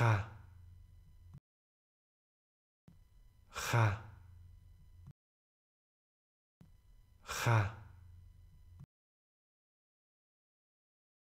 Ha. ga ga